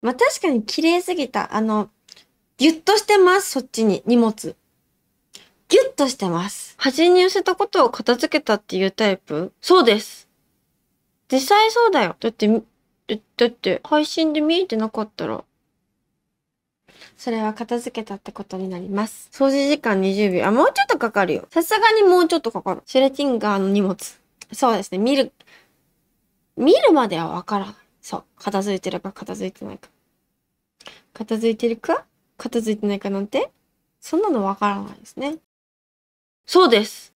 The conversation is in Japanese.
まあ、確かに綺麗すぎた。あの、ぎゅっとしてます、そっちに、荷物。ぎゅっとしてます。端に寄せたことを片付けたっていうタイプそうです。実際そうだよ。だって、だって、配信で見えてなかったら。それは片付けたってことになります。掃除時間20秒。あ、もうちょっとかかるよ。さすがにもうちょっとかかる。シュレティンガーの荷物。そうですね。見る、見るまではわからない。そう。片付いてるか片付いてないか。片付いてるか片付いてないかなんて、そんなのわからないですね。そうです。